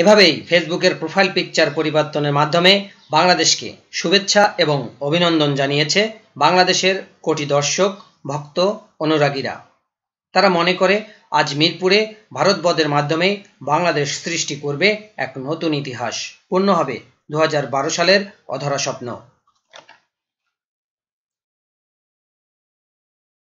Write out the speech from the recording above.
এভাবেই ফেসবুকের profile picture পরিবর্তনের মাধ্যমে বাংলাদেশকে শুভেচ্ছা এবং অভিনন্দন জানিয়েছে বাংলাদেশের কোটি দর্শক ভক্ত অনুরাগীরা তারা মনে করে আজ মিরপুরে ভারত বদের মাধ্যমে বাংলাদেশ সৃষ্টি করবে এক নতুন ইতিহাস পূর্ণ হবে দু সালের অধরা স্বপ্ন